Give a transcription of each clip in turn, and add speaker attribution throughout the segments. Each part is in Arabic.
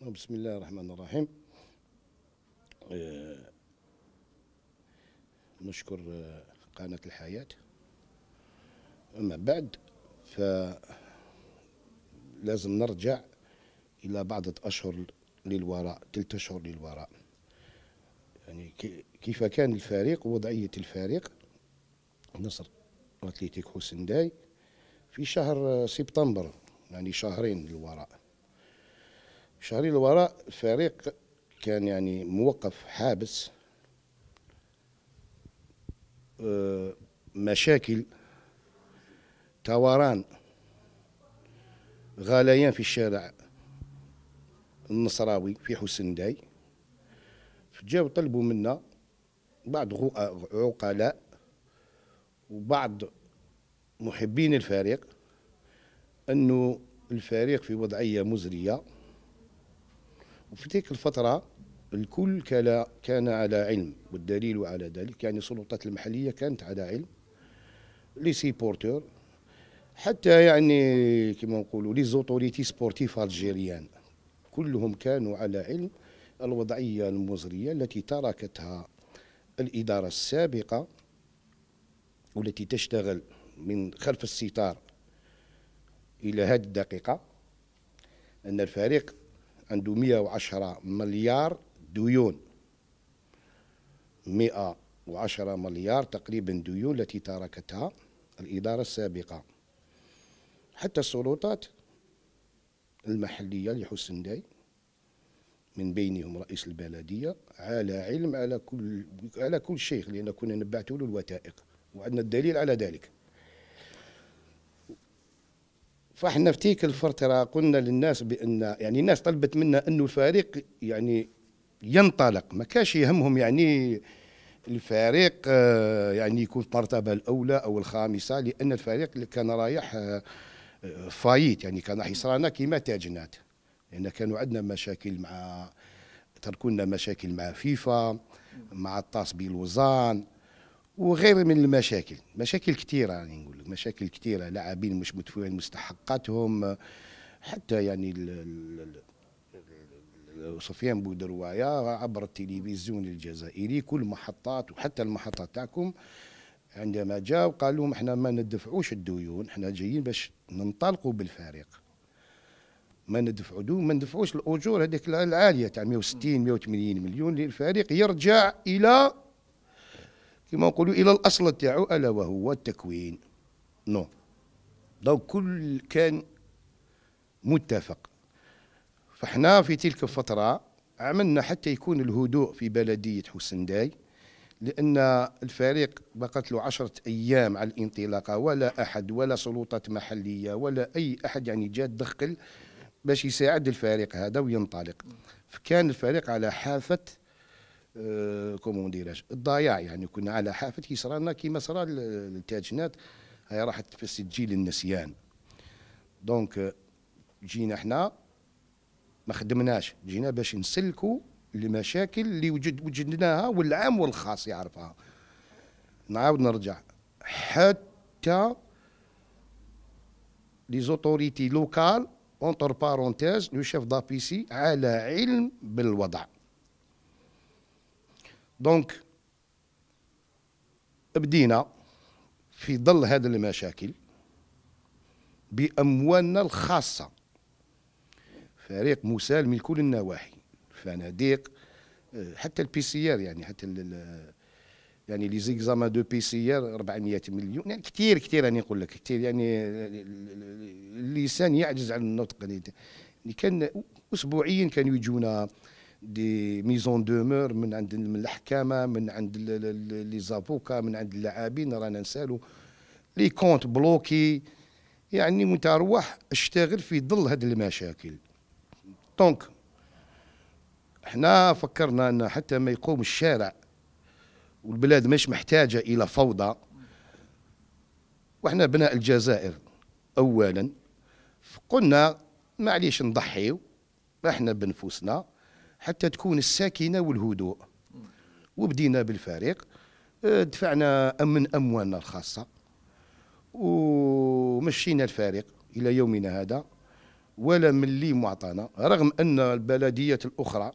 Speaker 1: بسم الله الرحمن الرحيم آه، نشكر آه، قناة الحياة أما بعد فلازم نرجع إلى بعضة أشهر للوراء تلت أشهر للوراء يعني كيف كان الفريق ووضعية الفريق نصر أتليتيك حسن داي في شهر آه، سبتمبر يعني شهرين للوراء شهرين الوراء الفريق كان يعني موقف حابس آه، مشاكل توران غاليان في الشارع النصراوي في حسن داي فجاو طلبوا منا بعض عقلاء وبعض محبين الفريق انه الفريق في وضعيه مزريه وفي تلك الفترة الكل كان على علم والدليل على ذلك يعني السلطات المحلية كانت على علم لي سي بورتور حتى يعني كما نقولوا لي زوتوريتي سبورتيف الجيريان كلهم كانوا على علم الوضعية المزرية التي تركتها الإدارة السابقة والتي تشتغل من خلف الستار إلى هذه الدقيقة أن الفريق عنده 110 مليار ديون 110 مليار تقريبا ديون التي تركتها الإدارة السابقة حتى السلطات المحلية لحسن داي من بينهم رئيس البلدية على علم على كل على كل شيخ لأن كنا نبعثوا له الوثائق وعندنا الدليل على ذلك فاحنا في تلك الفتره قلنا للناس بان يعني الناس طلبت منا انه الفريق يعني ينطلق ما كاش يهمهم يعني الفريق آه، يعني يكون في المرتبه الاولى او الخامسه لان الفريق اللي كان رايح آه، فايت يعني كان راح يصرانا كيما تاجنات لان يعني كانوا عندنا مشاكل مع تركوا لنا مشاكل مع فيفا مع الطاس بالوزان وغير من المشاكل مشاكل كثيره راني يعني نقول لك مشاكل كثيره لاعبين مش مدفوعين مستحقاتهم حتى يعني سفيان بودروايا عبر التلفزيون الجزائري كل محطات وحتى المحطات تاعكم عندما جاء قالوا احنا ما ندفعوش الديون احنا جايين باش ننطلقوا بالفريق ما ندفعوا دون ما ندفعوش الاجور هذيك العاليه تاع 160 180 مليون للفريق يرجع الى كما نقولوا الى الاصل تاعو الا وهو التكوين نو دونك كل كان متفق فاحنا في تلك الفتره عملنا حتى يكون الهدوء في بلديه حسنداي لان الفريق بقت له 10 ايام على الانطلاقه ولا احد ولا سلطات محليه ولا اي احد يعني جاء دخل باش يساعد الفريق هذا وينطلق فكان الفريق على حافه آه، كومون ديراج الضياع يعني كنا على حافه كي صرالنا كيما صرا التاجنات هي راحت في سجل النسيان دونك جينا احنا ما خدمناش جينا باش نسلكوا المشاكل اللي وجد وجدناها والعام والخاص يعرفها نعاود نرجع حتى لي زوتوريتي لوكال اونتر بارونتيز لو شيف دابيسي على علم بالوضع دونك بدينا في ظل هذه المشاكل باموالنا الخاصه فريق مسال من كل النواحي فنادق آه، حتى البي سي ار يعني حتى يعني لي زيكزام دو بي سي ار 400 مليون يعني كثير كثير راني نقول لك كثير يعني اللسان يعجز عن النطق يعني كان اسبوعيا كانوا يجونا دي ميزون دومور من عند من الحكامه من عند لي زافوكا من عند اللاعبين رانا نسالو لي كونت بلوكي يعني وانت روح اشتغل في ظل هذه المشاكل دونك احنا فكرنا ان حتى ما يقوم الشارع والبلاد مش محتاجه الى فوضى واحنا بناء الجزائر اولا قلنا معليش نضحيو احنا بنفوسنا حتى تكون الساكنه والهدوء وبدينا بالفريق آه، دفعنا من اموالنا الخاصه ومشينا الفريق الى يومنا هذا ولا ملي معطانا رغم ان البلديه الاخرى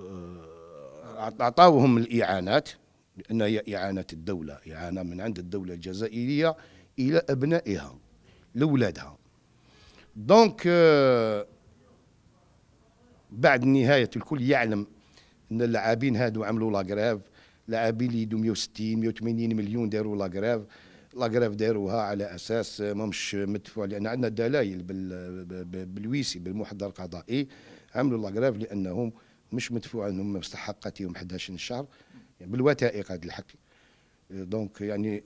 Speaker 1: آه، اعطاوهم الاعانات لان هي اعانه الدوله اعانه من عند الدوله الجزائريه الى ابنائها لاولادها دونك بعد نهايه الكل يعلم ان اللاعبين هادو عملوا لاغراف لاعبين اللي يدوا 160 180 مليون داروا لاغراف لاغراف داروها على اساس ما مش مدفوع لان عندنا دلائل بالويسي بالمحضر القضائي عملوا لاغراف لانهم مش مدفوع لهم مستحقاتهم 11 شهر يعني بالوثائق هذا الحكي دونك يعني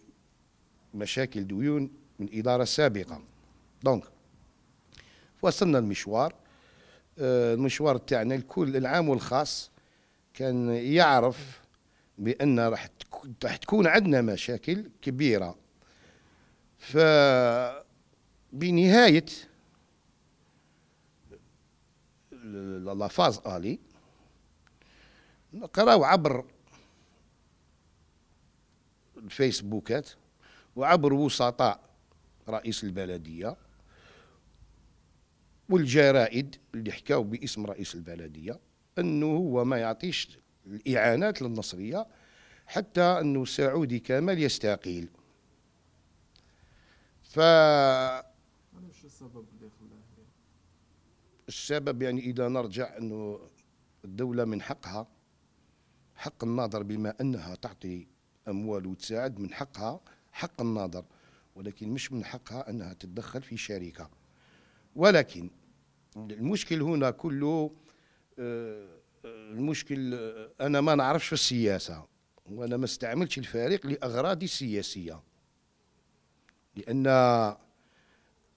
Speaker 1: مشاكل ديون من اداره سابقه دونك وصلنا المشوار آه، المشوار تاعنا الكل العام والخاص كان يعرف بان راح راح تكون عندنا مشاكل كبيره ف بنهايه لافاز الي نقراو عبر الفيسبوكات وعبر وسطاء رئيس البلديه والجرائد اللي حكاو باسم رئيس البلديه انه هو ما يعطيش الاعانات للنصريه حتى انه السعودي كمال يستقيل ف السبب اللي خلاه السبب يعني اذا نرجع انه الدوله من حقها حق الناظر بما انها تعطي اموال وتساعد من حقها حق الناظر ولكن مش من حقها انها تتدخل في شركه ولكن المشكل هنا كله آه، آه، المشكل آه، انا ما نعرفش في السياسه وانا ما استعملتش الفريق لاغراضي السياسيه لان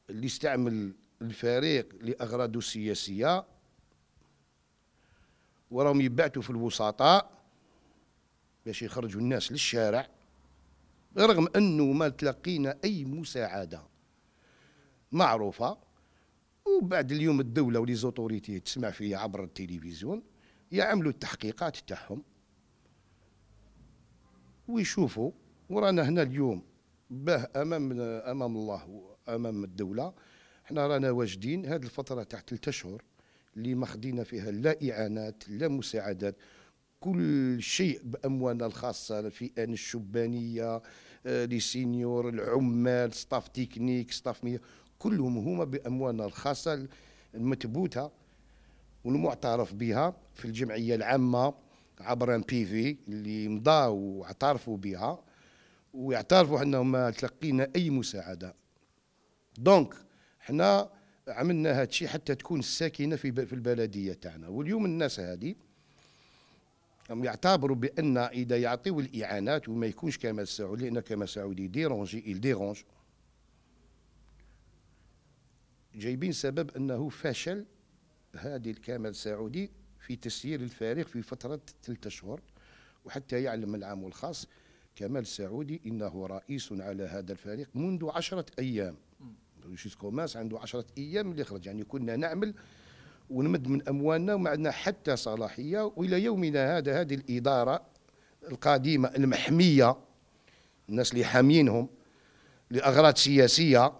Speaker 1: اللي استعمل الفريق لاغراضه السياسيه وراهم يبعثوا في الوسطاء باش يخرجوا الناس للشارع رغم انه ما تلقينا اي مساعده معروفه وبعد اليوم الدوله وليزوتوريتي تسمع فيا عبر التلفزيون يعملوا التحقيقات تاعهم ويشوفوا ورانا هنا اليوم باه امام امام الله وامام الدوله حنا رانا واجدين هذه الفتره تاع ثلاثة اشهر اللي ما فيها لا اعانات لا مساعدات كل شيء باموالنا الخاصه الفئه الشبانيه آه، لي سينيور العمال ستاف تكنيك ستاف مية كلهم هما باموالنا الخاصه المثبوته والمعترف بها في الجمعيه العامه عبر ام بي في اللي مضاو واعترفوا بها ويعترفوا انهم ما تلقينا اي مساعده دونك حنا عملنا هذا الشيء حتى تكون الساكنه في في البلديه تاعنا واليوم الناس هذه يعتبروا بان اذا يعطيو الاعانات وما يكونش كما السعودي لان كما السعودي ديرونجي ديرونج جايبين سبب انه فشل هادي الكامل السعودي في تسيير الفريق في فتره ثلاثة اشهر وحتى يعلم العام الخاص كمال سعودي انه رئيس على هذا الفريق منذ عشرة ايام لوجيس كوماس عنده عشرة ايام اللي خرج يعني كنا نعمل ونمد من اموالنا وما عندنا حتى صلاحيه والى يومنا هذا هذه الاداره القديمه المحميه الناس اللي حامينهم لاغراض سياسيه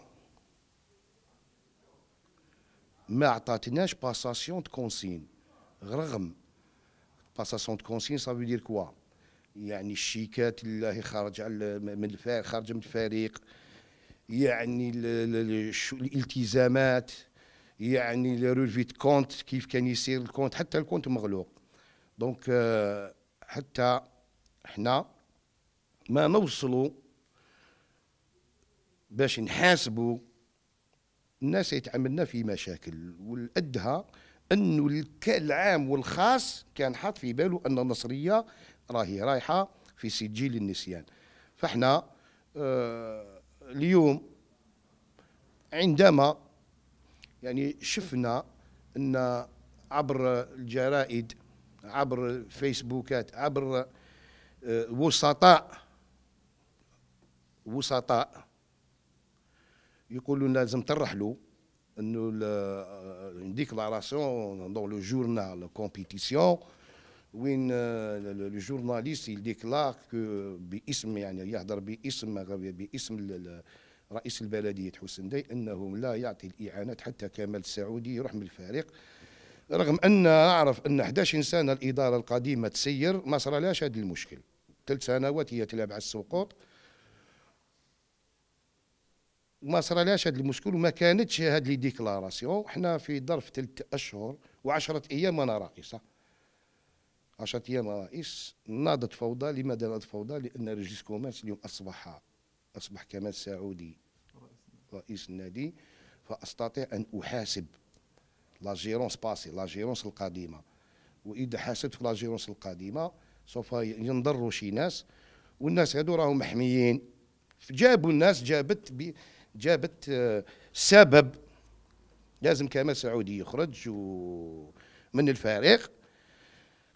Speaker 1: ما عطاتناش باساسيون دو كونسين رغم باساسيون دو كونسين سافو دير كوا يعني الشيكات اللي خارج من خارجه من الفريق يعني الالتزامات يعني لو كونت كيف كان يصير الكونت حتى الكونت مغلوق دونك euh، حتى حنا ما نوصلوا باش نحاسبوا الناس يتعاملنا في مشاكل والادهى انه العام والخاص كان حاط في باله ان النصريه راهي رايحه في سجل النسيان فاحنا آه، اليوم عندما يعني شفنا ان عبر الجرائد عبر الفيسبوكات عبر آه، وسطاء وسطاء يقولوا لازم ترحلوا انه اون ديكلاراسيون دون لو جورنال كومبيتيسيون وين لو جورناليست يديكلار كو باسم يعني يهضر باسم باسم رئيس البلديه حسن دي انه لا يعطي الاعانات حتى كمال السعودي يروح من الفريق رغم ان اعرف ان 11 سنه الاداره القديمه تسير ما صرالهاش هذا المشكل ثلاث سنوات هي تلعب على السقوط ما صرالهاش هذا المشكل وما كانتش هذه لي ديكلاراسيون حنا في ظرف ثلاث اشهر و10 ايام انا رئيسه 10 ايام انا رئيسه 10 ايام رئيس ناضت فوضى لماذا ناضت فوضى لان رجيس كوميرس اليوم اصبح اصبح كمال سعودي رئيس النادي فاستطيع ان احاسب لا جيرونس باسي لا جيرونس القديمه واذا حاسبت في لا جيرونس القديمه سوف ينضروا شي ناس والناس هذو راهم محميين جابوا الناس جابت جابت آه، سبب لازم كمال سعودي يخرج من الفريق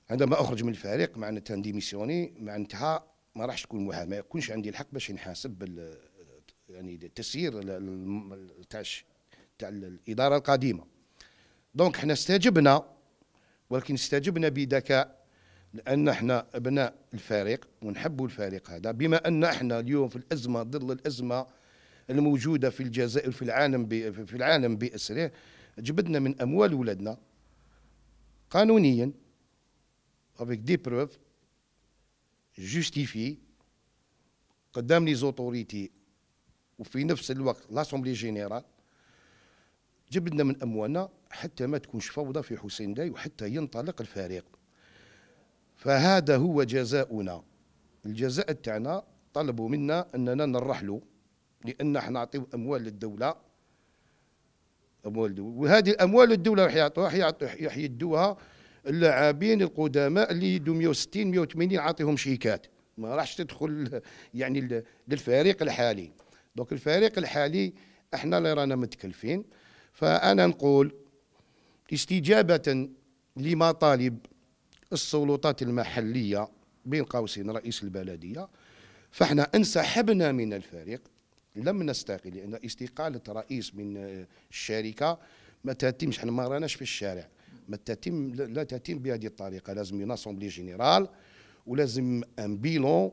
Speaker 1: عندما اخرج من الفريق معناتها ديميسيوني معناتها ما راحش تكون محامي ما يكونش عندي الحق باش نحاسب يعني التسيير تاع تاع الاداره القديمه دونك احنا استجبنا ولكن استجبنا بذكاء لان احنا ابناء الفريق ونحبوا الفريق هذا بما ان احنا اليوم في الازمه ظل الازمه الموجوده في الجزائر في العالم في العالم باسره جبدنا من اموال ولادنا قانونيا افيك دي بروف جوستيفي قدام لي زوتوريتي وفي نفس الوقت لاسومبلي جينيرال جبدنا من اموالنا حتى ما تكونش فوضى في حسين داي وحتى ينطلق الفريق فهذا هو جزاؤنا الجزاء تاعنا طلبوا منا اننا نرحلوا لان احنا نعطيو اموال للدوله اموال الدولة. وهذه الاموال الدوله راح يعطوها راح يدوها اللاعبين القدماء اللي يدوا 160 180 عاطيهم شيكات ما راحش تدخل يعني للفريق الحالي دونك الفريق الحالي احنا اللي رانا متكلفين فانا نقول استجابه لمطالب السلطات المحليه بين قوسين رئيس البلديه فاحنا انسحبنا من الفريق لم نستقل لان استقاله رئيس من آه، الشركه ما تتمش حنا ما راناش في الشارع ما تتم لا تتم بهذه الطريقه لازم يناسومبلي جينيرال ولازم ان بيلون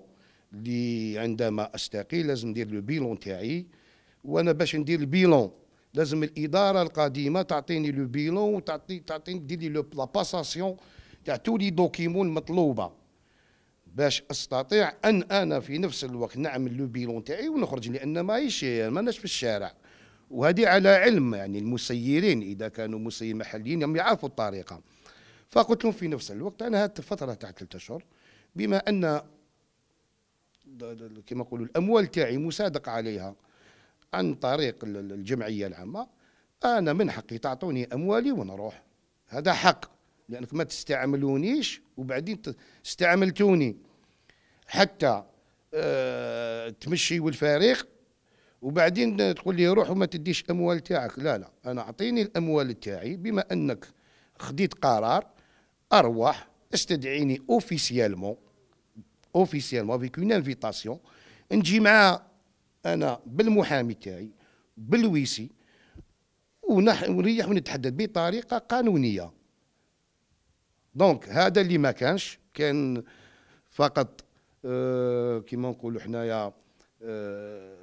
Speaker 1: اللي عندما استقيل لازم ندير لو بيلون تاعي وانا باش ندير البيلون لازم الاداره القديمه تعطيني لو بيلون وتعطي تعطيني دير لي لا باساسيون تاع تولي دوكيمون مطلوبه باش استطيع ان انا في نفس الوقت نعمل لو بيلون تاعي ونخرج لان ما ماناش في الشارع وهذه على علم يعني المسيرين اذا كانوا مسيرين محليين هم يعرفوا الطريقه فقلت لهم في نفس الوقت انا هذه الفتره تاع ثلاثة اشهر بما ان كما نقولوا الاموال تاعي مصادق عليها عن طريق الجمعيه العامه انا من حقي تعطوني اموالي ونروح هذا حق لانك ما تستعملونيش وبعدين استعملتوني حتى آه، تمشي والفريق وبعدين تقول لي روح وما تديش اموال تاعك لا لا انا اعطيني الاموال تاعي بما انك خديت قرار اروح استدعيني اوفيسيالمون اوفيسيالمون افيك اون انفيتاسيون نجي مع انا بالمحامي تاعي بالويسي ونريح ونتحدد بطريقه قانونيه دونك هذا اللي ما كانش كان فقط آه، كما نقولوا حنايا آه،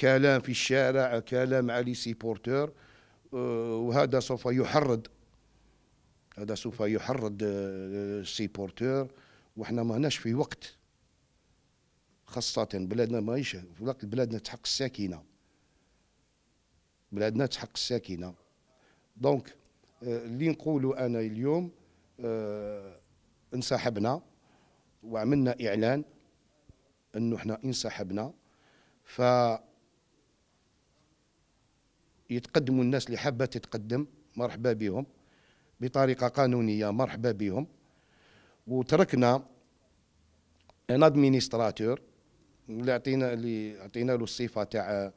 Speaker 1: كلام في الشارع كلام على لي سيبورتور آه، وهذا سوف يحرض هذا سوف يحرض السيبورتور وحنا ماهناش في وقت خاصة بلادنا ماهيش في وقت بلادنا تحق الساكنة بلادنا تحق الساكنة دونك اللي نقولوا أنا اليوم انسحبنا وعملنا اعلان انه احنا انسحبنا ف يتقدموا الناس اللي حابه تتقدم مرحبا بهم بطريقه قانونيه مرحبا بهم وتركنا ان ادمينستراتور اللي عطينا اللي عطينا له الصفه تاع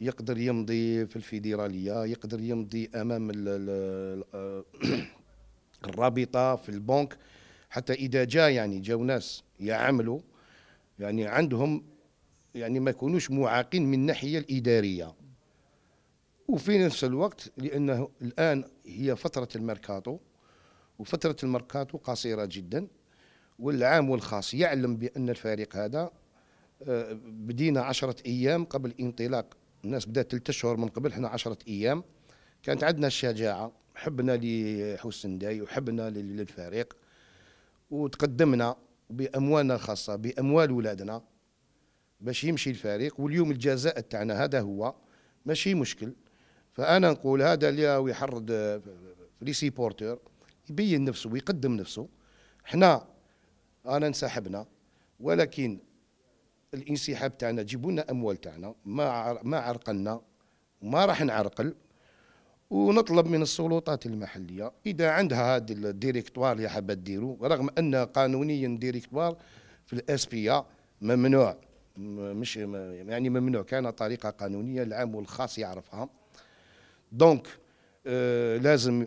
Speaker 1: يقدر يمضي في الفيدراليه يقدر يمضي امام الرابطه في البنك حتى اذا جاء يعني جاو ناس يعملوا يعني عندهم يعني ما يكونوش معاقين من الناحيه الاداريه وفي نفس الوقت لانه الان هي فتره الميركاتو وفتره الميركاتو قصيره جدا والعام والخاص يعلم بان الفريق هذا آه، بدينا عشرة ايام قبل انطلاق الناس بدات ثلاثة اشهر من قبل حنا عشرة ايام كانت عندنا الشجاعه حبنا لحسن داي وحبنا للفريق وتقدمنا باموالنا الخاصه باموال ولادنا باش يمشي الفريق واليوم الجزاء تاعنا هذا هو ماشي مشكل فانا نقول هذا اللي يحرض لي سيبورتور يبين نفسه ويقدم نفسه حنا انا انسحبنا ولكن الانسحاب تاعنا جيبوا لنا اموال تاعنا ما ما عرقلنا وما راح نعرقل ونطلب من السلطات المحليه اذا عندها هذا الديريكتوار اللي حابه ديرو رغم ان قانونيا ديريكتوار في الاس بي ممنوع مش يعني ممنوع كان طريقه قانونيه العام والخاص يعرفها دونك آه لازم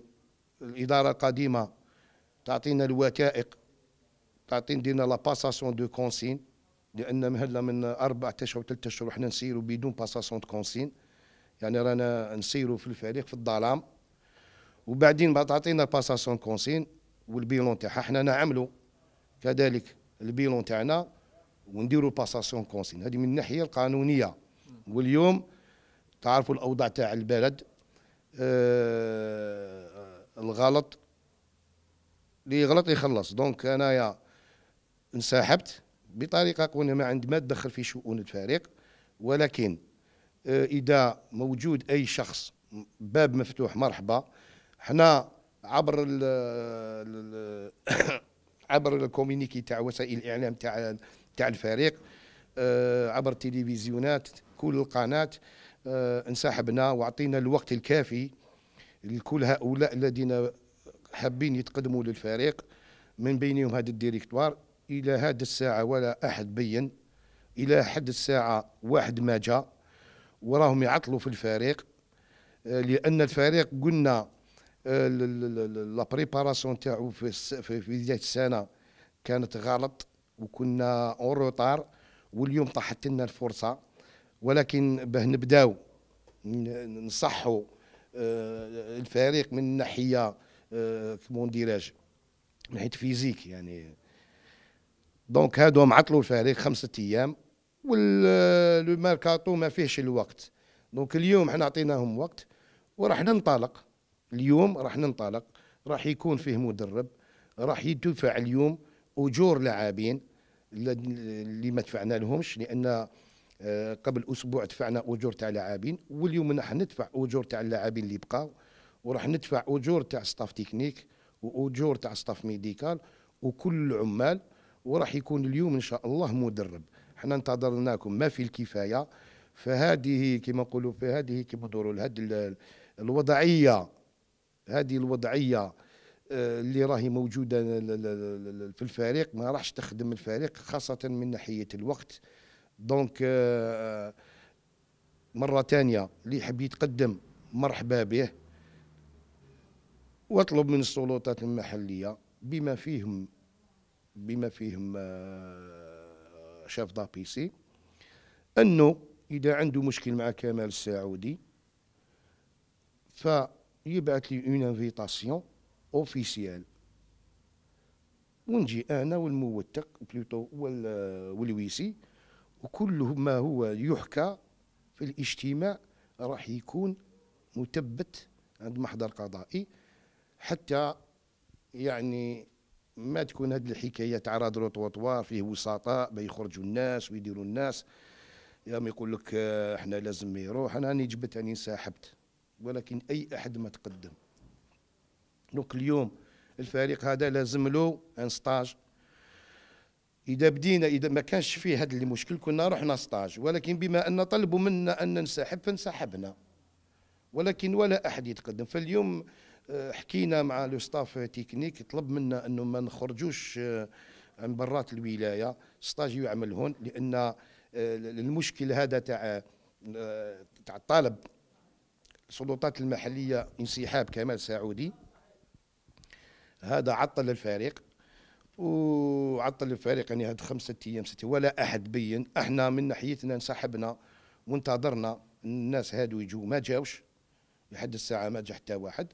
Speaker 1: الاداره القديمه تعطينا الوثائق تعطينا دينا لا باساسيون دو كونسين لان مهلا من اربع اشهر ثلاث اشهر وحنا نسيروا بدون باساسيون دو كونسين يعني رانا نسيروا في الفريق في الظلام وبعدين تعطينا الباساسيون كونسين والبيلون تاعها حنا نعملوا كذلك البيلون تاعنا ونديروا الباساسيون كونسين هذه من الناحيه القانونيه واليوم تعرفوا الاوضاع تاع البلد آه الغلط اللي يغلط يخلص دونك انايا انسحبت بطريقه كونها ما عند ما تدخل في شؤون الفريق ولكن آه، اذا موجود اي شخص باب مفتوح مرحبا حنا عبر ال عبر الكومينيكي تاع وسائل الاعلام تاع تاع الفريق آه، عبر التلفزيونات كل القناه آه، انسحبنا واعطينا الوقت الكافي لكل هؤلاء الذين حابين يتقدموا للفريق من بينهم هذا الديريكتوار الى هذه الساعه ولا احد بين الى حد الساعه واحد ما جاء وراهم يعطلوا في الفريق آه، لان الفريق قلنا آه، لا بريباراسيون تاعو في في بدايه السنه كانت غلط وكنا اون روتار واليوم طاحت لنا الفرصه ولكن باه نبداو نصحوا آه، الفريق من ناحيه كيما نديرهاش من ناحيه فيزيك يعني دونك هادو معطلوا الفريق خمسة ايام ولو آه، ماركاتو ما فيهش الوقت دونك اليوم حنا عطيناهم وقت وراح ننطلق اليوم راح ننطلق راح يكون فيه مدرب راح يدفع اليوم اجور لاعبين اللي ما دفعنا لهمش لان آه، قبل اسبوع دفعنا اجور تاع لاعبين واليوم راح ندفع اجور تاع اللاعبين اللي بقاو وراح ندفع اجور تاع ستاف تكنيك واجور تاع ستاف ميديكال وكل العمال وراح يكون اليوم ان شاء الله مدرب حنا انتظرناكم ما في الكفايه فهذه كما نقولوا فهذه كما نقولوا هذه الوضعيه هذه الوضعيه آه، اللي راهي موجوده في الفريق ما راحش تخدم الفريق خاصه من ناحيه الوقت دونك آه، آه، مره ثانيه اللي يحب يتقدم مرحبا به واطلب من السلطات المحليه بما فيهم بما فيهم شاف دا بي سي انه اذا عنده مشكل مع كمال السعودي فيبعث لي اون انفيتاسيون اوفيسيال ونجي انا والموثق بلوتو والويسي وكل ما هو يحكى في الاجتماع راح يكون مثبت عند محضر قضائي حتى يعني ما تكون هذه الحكايه تاع رادرو طوطوار فيه وسطاء بيخرجوا الناس ويديروا الناس يا ما يقول لك احنا آه، لازم يروح انا راني جبت راني انسحبت ولكن اي احد ما تقدم دونك اليوم الفريق هذا لازم له ان ستاج اذا بدينا اذا ما كانش فيه هذا المشكل كنا رحنا ستاج ولكن بما ان طلبوا منا ان ننسحب فانسحبنا ولكن ولا احد يتقدم فاليوم آه، حكينا مع لو ستاف تكنيك طلب منا انه ما نخرجوش آه، عن برات الولايه ستاجيو يعمل هون لان آه، المشكل هذا تاع تاع الطالب السلطات المحليه انسحاب كمال سعودي هذا عطل الفريق وعطل الفريق يعني هاد خمسة ايام ستة ولا احد بين احنا من ناحيتنا انسحبنا وانتظرنا الناس هادو يجوا ما جاوش لحد الساعه ما جا حتى واحد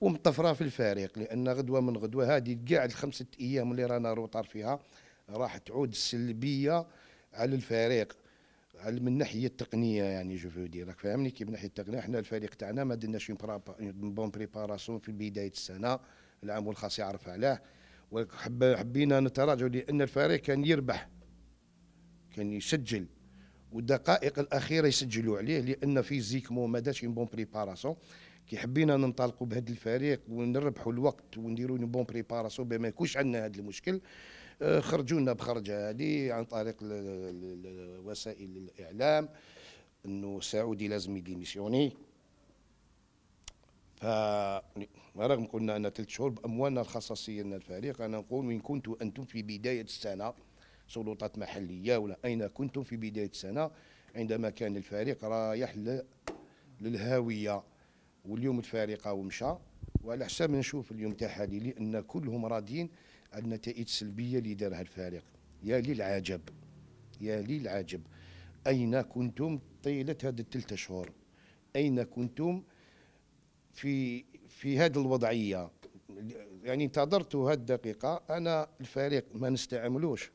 Speaker 1: ومطفره في الفريق لان غدوه من غدوه هذه كاع الخمسه ايام اللي رانا روطار فيها راح تعود سلبيه على الفريق على من ناحيه التقنيه يعني جو فو دير راك فاهمني كي من ناحيه التقنيه حنا الفريق تاعنا ما درناش بون بريباراسيون في بدايه السنه العام والخاص يعرف عليه وحبينا نتراجع لان الفريق كان يربح كان يسجل والدقائق الاخيره يسجلوا عليه لان فيزيكمون ما داش بون بريباراسيون كي حبينا ننطلقوا بهذا الفريق ونربحوا الوقت ونديروا اون بون بريباراسيون بما يكونش عندنا هذا المشكل آه، خرجوا لنا بخرجه هذه عن طريق وسائل الاعلام انه السعودي لازم يديميسيوني ف رغم قلنا ان ثلاث شهور باموالنا الخصصيه لنا الفريق انا نقول وين كنتم انتم في بدايه السنه سلطات محليه ولا اين كنتم في بدايه السنه عندما كان الفريق رايح للهاويه واليوم الفارقه ومشى وعلى حساب نشوف اليوم تاع حالي لان كلهم راضيين النتائج السلبيه اللي دارها الفارق يا للعجب يا للعجب اين كنتم طيله هذه الثلاث شهور اين كنتم في في هذه الوضعيه يعني انتظرت هذه الدقيقه انا الفريق ما نستعملوش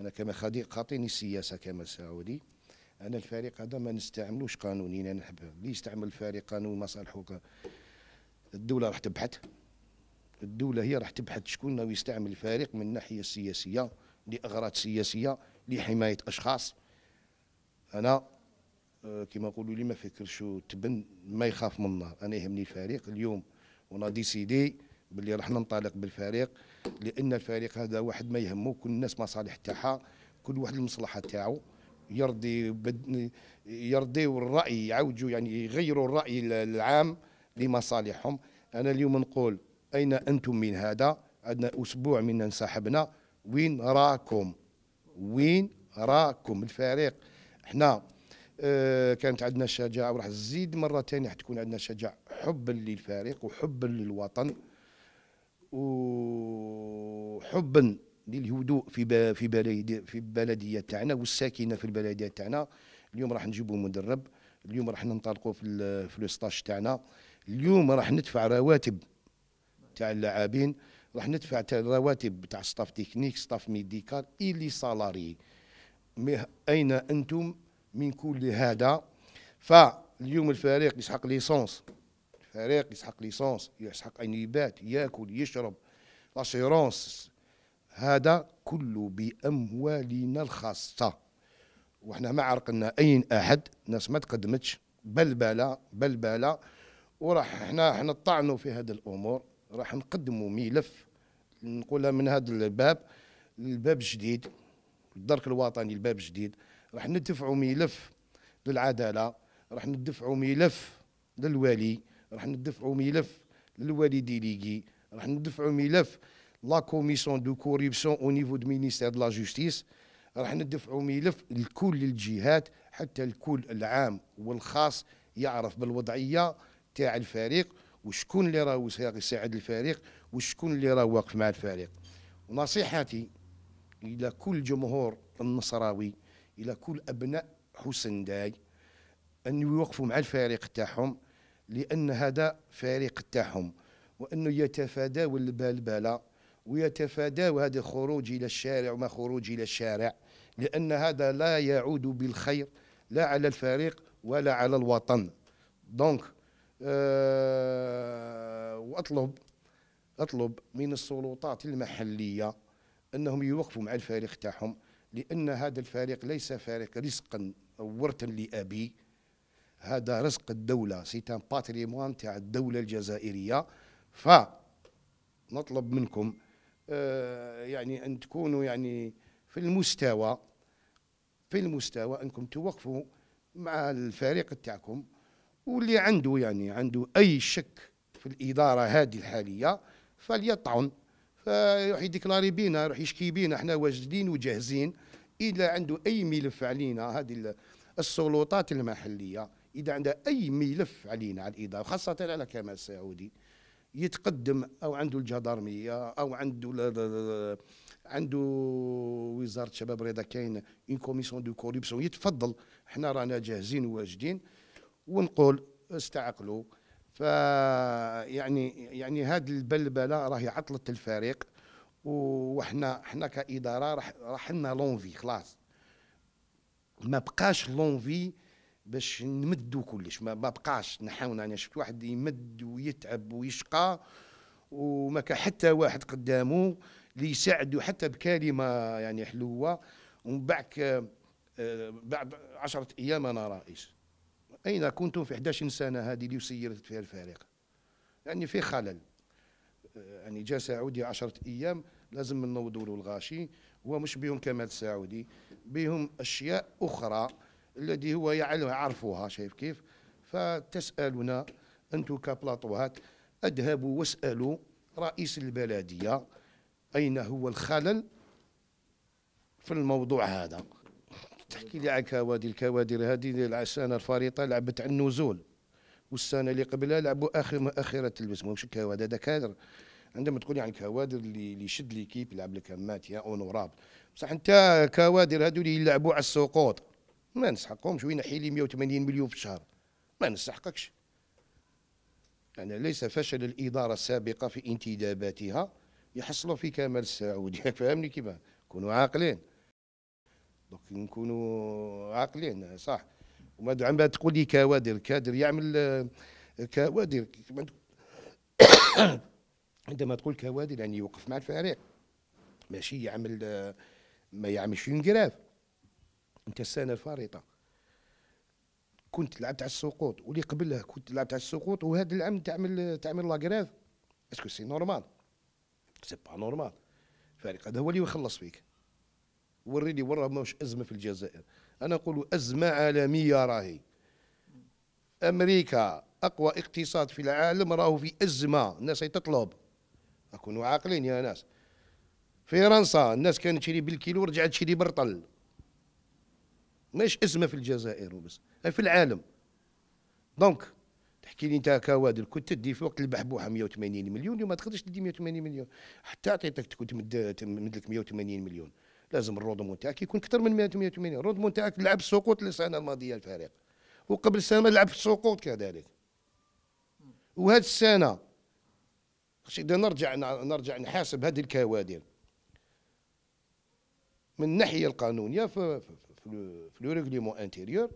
Speaker 1: انا كما خاطيني السياسه كما سعودي انا الفريق هذا ما نستعملوش قانونيا انا نحب اللي يستعمل الفريق قانون مصالحه الدوله راح تبحث الدوله هي راح تبحث شكون يستعمل الفريق من الناحيه السياسيه لاغراض سياسيه لحمايه اشخاص انا آه، كما نقولوا لي ما فكرش تبن ما يخاف من النار انا يهمني الفريق اليوم ونا ديسيدي باللي راح ننطلق بالفريق لان الفريق هذا واحد ما يهمه كل الناس مصالح تاعها كل واحد المصلحه تاعو يرضي يرضيوا الراي يعوجوا يعني يغيروا الراي العام لمصالحهم انا اليوم نقول اين انتم من هذا عندنا اسبوع من انسحبنا وين راكم وين راكم الفريق احنا اه كانت عندنا شجاعه وراح تزيد مره ثانيه حتكون عندنا شجاعه حبا للفريق وحبا للوطن وحبا للهدوء في في بلدي في البلديه تاعنا والساكنه في البلديه تاعنا اليوم راح نجيبوا مدرب اليوم راح ننطلقوا في في الستاج تاعنا اليوم راح ندفع رواتب تاع اللاعبين راح ندفع تاع الرواتب تاع ستاف تكنيك ستاف ميديكال اللي سالاري اين انتم من كل هذا فاليوم الفريق يسحق ليسونس الفريق يسحق ليسونس يسحق ان يبات ياكل يشرب لاسيرونس هذا كله باموالنا الخاصه وحنا ما عرقلنا اي احد ناس ما تقدمتش بلبله بلبله وراح حنا حنا طعنوا في هذه الامور راح نقدموا ملف نقولها من هذا الباب الباب جديد الدرك الوطني الباب جديد راح ندفعوا ملف للعداله راح ندفعوا ملف للولي راح ندفعوا ملف للوالي ديليغي راح ندفعوا ملف لا كوميسيون دو كوريبسيون او نيفو دو مينيستير دو لا جوستيس راح ندفعوا ملف لكل الجهات حتى الكل العام والخاص يعرف بالوضعيه تاع الفريق وشكون اللي راهو يساعد الفريق وشكون اللي راه واقف مع الفريق ونصيحتي الى كل جمهور النصراوي الى كل ابناء حسن داي ان يوقفوا مع الفريق تاعهم لان هذا فريق تاعهم وانه يتفاداو البلبله ويتفاداوا هذا الخروج إلى الشارع وما خروج إلى الشارع لأن هذا لا يعود بالخير لا على الفريق ولا على الوطن دونك أه وأطلب أطلب من السلطات المحلية أنهم يوقفوا مع الفريق تاعهم لأن هذا الفريق ليس فريق رزقا أو ورثا لأبي هذا رزق الدولة سيتان باتريموان تاع الدولة الجزائرية ف نطلب منكم آه، يعني أن تكونوا يعني في المستوى في المستوى أنكم توقفوا مع الفريق تاعكم واللي عنده يعني عنده أي شك في الإدارة هذه الحالية فليطعن فيروح يديكلاري بينا يروح يشكي بينا احنا واجدين وجاهزين اذا عنده أي ملف علينا هذه السلطات المحلية إذا عندها أي ملف علينا على الإدارة خاصة على كمال سعودي يتقدم او عنده الجدارميه او عنده عنده وزاره الشباب رياضه كاين اون كوميسيون دو كوربسيون يتفضل حنا رانا جاهزين وواجدين ونقول استعقلوا ف يعني يعني هذه البلبله راهي عطلت الفريق وحنا حنا كاداره راح راح لنا لونفي خلاص ما بقاش لونفي باش نمدوا كلش ما, بقاش نحاول انا يعني شفت واحد يمد ويتعب ويشقى وما كان حتى واحد قدامه اللي يساعده حتى بكلمه يعني حلوه ومن بعد آه، بعد 10 ايام انا رئيس اين كنتم في 11 سنه هذه اللي سيرت فيها الفريق يعني في خلل آه، يعني جا سعودي 10 ايام لازم نوضوا له الغاشي هو مش بهم كمال سعودي بهم اشياء اخرى الذي هو يعرفوها شايف كيف فتسالنا انتم كبلاطوهات اذهبوا واسالوا رئيس البلديه اين هو الخلل في الموضوع هذا تحكي لي على كوادر الكوادر هذه السنه الفريطه لعبت على النزول والسنه اللي قبلها لعبوا اخر اخره تلبس مش كوادر هذا كادر عندما تقول عن كوادر اللي اللي يشد ليكيب يلعب لك ماتيا يا اونورابل بصح انت كوادر هذو اللي يلعبوا على السقوط ما نسحقهمش وينحي لي 180 مليون في الشهر ما نستحقكش يعني ليس فشل الإدارة السابقة في انتداباتها يحصلوا في كمال السعودية فهمني كيما كونوا عاقلين دوك نكونوا عاقلين صح وما عم تقول لي كوادر كادر يعمل كوادر عندما تقول كوادر يعني يوقف مع الفريق ماشي يعمل ما يعملش انجراف انت السنه الفارطه كنت لعبت على السقوط واللي قبلها كنت لعبت على السقوط وهذا العام تعمل تعمل لاكراف اسكو سي نورمال سي با نورمال فريق هذا هو اللي يخلص فيك وريني ورا ماهوش ازمه في الجزائر انا نقول ازمه عالميه راهي امريكا اقوى اقتصاد في العالم راهو في ازمه الناس تطلب اكونوا عاقلين يا ناس فرنسا الناس كانت تشري بالكيلو رجعت تشري برطل مش ازمه في الجزائر وبس آه، في العالم دونك تحكي لي انت كوادر كنت تدي في وقت البحبوحه 180 مليون وما تقدرش تدي 180 مليون حتى عطيتك كنت مد لك 180 مليون لازم الرودمون تاعك يكون اكثر من 180 الرودمون تاعك لعب سقوط السنه الماضيه الفريق وقبل السنه لعب سقوط كذلك وهاد السنه اذا نرجع نرجع نحاسب هذه الكوادر من الناحيه القانونيه في لو ريغليمون انتيريور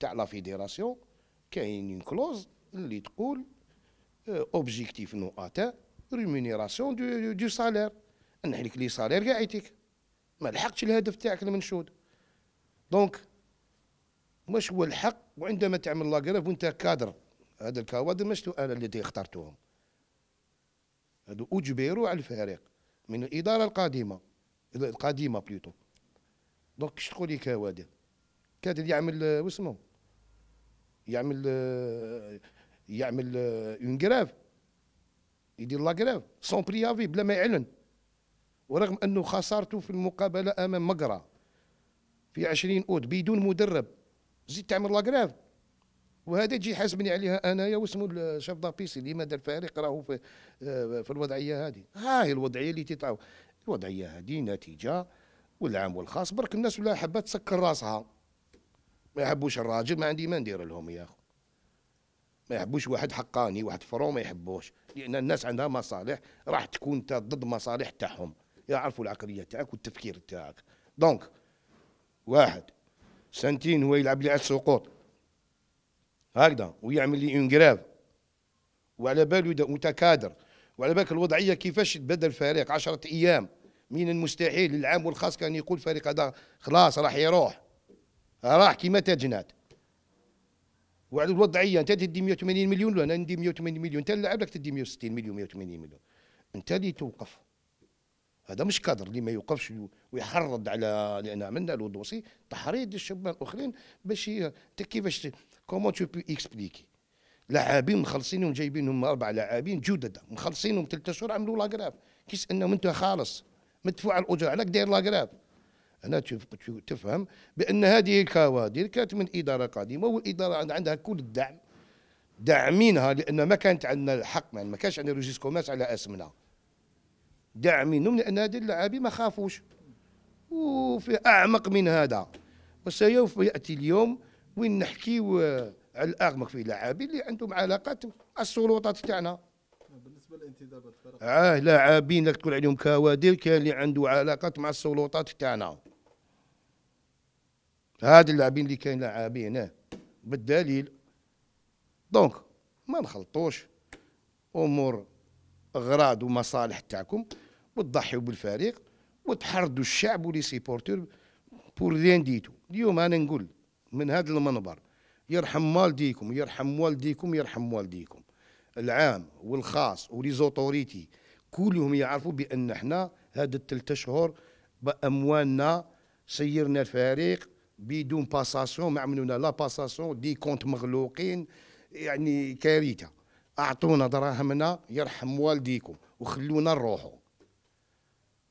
Speaker 1: تاع لا فيديراسيون كاين اون كلوز اللي تقول اوبجيكتيف نو اتان ريمونيراسيون دو دو سالير نحلك لي سالير قاعيتك ما لحقتش الهدف تاعك المنشود دونك واش هو الحق وعندما تعمل لاكراف وانت كادر هذا الكوادر مش انا الذي اخترتهم هادو اجبروا على الفريق من الاداره القادمه القديمه بلوتو دونك كيش تقول لك هذا كادر يعمل آه، واسمه يعمل آه، يعمل اون غراف يدير لا غراف سون بريافي بلا ما يعلن ورغم انه خسارته في المقابله امام مقرا في 20 اوت بدون مدرب زيد تعمل لا غراف وهذا تجي حاسبني عليها انايا واسمو الشاف دابيسي اللي دار الفريق راهو في, آه، في الوضعيه هذه هاي الوضعيه اللي تطلع الوضعيه هذه نتيجه والعام والخاص برك الناس ولا حبات تسكر راسها ما يحبوش الراجل ما عندي ما ندير لهم يا اخو ما يحبوش واحد حقاني واحد فرو ما يحبوش لان الناس عندها مصالح راح تكون انت ضد مصالح تاعهم يعرفوا العقليه تاعك والتفكير تاعك دونك واحد سنتين هو يلعب لي على السقوط هكذا ويعمل لي اون جراف وعلى باله وانت كادر وعلى بالك الوضعيه كيفاش تبدل الفريق 10 ايام من المستحيل العام والخاص كان يقول الفريق هذا خلاص راح يروح راح كيما تاجنات وعلى الوضعيه انت تدي 180 مليون انا ندي 180 مليون انت اللاعب راك تدي 160 مليون 180 مليون انت اللي توقف هذا مش كادر اللي ما يوقفش ويحرض على لان عملنا دوسي تحريض الشبان الاخرين باش انت كيفاش كومون تو بي اكسبليكي لاعبين مخلصينهم جايبينهم اربع لاعبين جدد مخلصينهم ثلاثة اشهر عملوا لاغراف كيس انهم انت خالص مدفوع الاجره على داير لاكراف هنا تفهم بان هذه الكوادر كانت من اداره قديمه والاداره عندها كل الدعم داعمينها لان ما كانت عندنا الحق ما كانش عندنا روجيس كوماس على اسمنا داعمينهم لان هذه اللاعبي ما خافوش وفي اعمق من هذا وسوف ياتي اليوم وين نحكيو آه، على الاغمق في لاعبين اللي عندهم علاقات السلطات تاعنا بالنسبه لانتداب الفرق آه، لاعبين لك تقول عليهم كوادر كان اللي عنده علاقات مع السلطات تاعنا هاد اللاعبين اللي كاين لاعبين آه، بالدليل دونك ما نخلطوش امور اغراض ومصالح تاعكم وتضحيوا بالفريق وتحردوا الشعب ولي سيبورتور بور رين ديتو اليوم انا نقول من هذا المنبر يرحم والديكم يرحم والديكم يرحم والديكم العام والخاص وليزوتوريتي كلهم يعرفوا بان احنا هاد الثلاث اشهر باموالنا سيرنا الفريق بدون باساسيون ما عملونا لا باساسيون دي كونت مغلوقين يعني كارثه اعطونا دراهمنا يرحم والديكم وخلونا نروحوا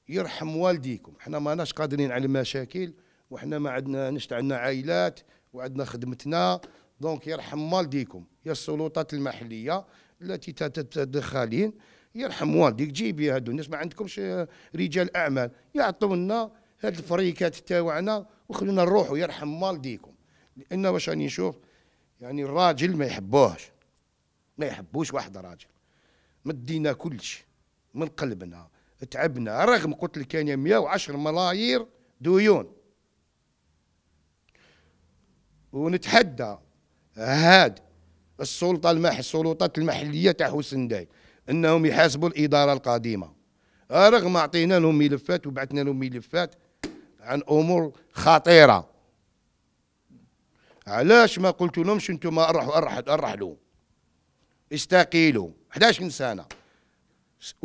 Speaker 1: يرحم والديكم حنا ما ناش قادرين على المشاكل وحنا ما عندنا نشت عندنا عائلات وعندنا خدمتنا دونك يرحم والديكم يا السلطات المحليه التي تتدخلين يرحم والديك جيبي هادو الناس ما عندكمش آه، رجال اعمال يعطونا هاد الفريكات تاوعنا وخلونا نروحوا يرحم والديكم لان واش راني نشوف يعني الراجل ما يحبوهش ما يحبوش واحد راجل مدينا كلش من قلبنا تعبنا رغم قلت لك انا 110 ملايير ديون ونتحدى هاد السلطه المح السلطات المحليه تاع حسن داي انهم يحاسبوا الاداره القديمه آه، رغم اعطينا لهم ملفات وبعثنا لهم ملفات عن امور خطيره علاش ما قلت لهمش انتم ارحوا ارحلوا ارحلوا استقيلوا 11 سنه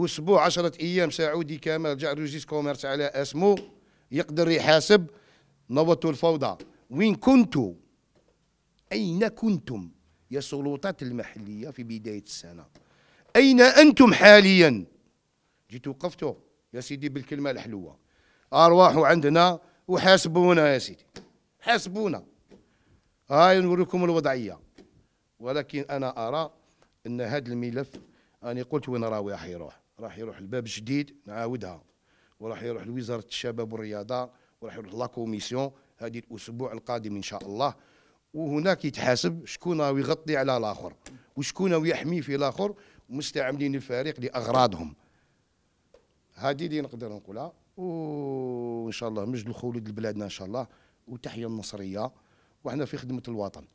Speaker 1: اسبوع 10 ايام سعودي كامل جاء روجيس كوميرس على اسمه يقدر يحاسب نوبه الفوضى وين كنتوا اين كنتم يا السلطات المحلية في بداية السنة أين أنتم حاليا جيتوا وقفتوا يا سيدي بالكلمة الحلوة أرواحوا عندنا وحاسبونا يا سيدي حاسبونا هاي نوريكم الوضعية ولكن أنا أرى أن هذا الملف أنا قلت وين راوي راح يروح راح يروح الباب الجديد نعاودها وراح يروح لوزارة الشباب والرياضة وراح يروح لا كوميسيون هذه الأسبوع القادم إن شاء الله وهناك يتحاسب شكون راه يغطي على الاخر وشكون راهو يحمي في الاخر مستعملين الفريق لاغراضهم هذه اللي نقدر نقولها وان شاء الله مجد الخلود لبلادنا ان شاء الله وتحيه النصريه وحنا في خدمه الوطن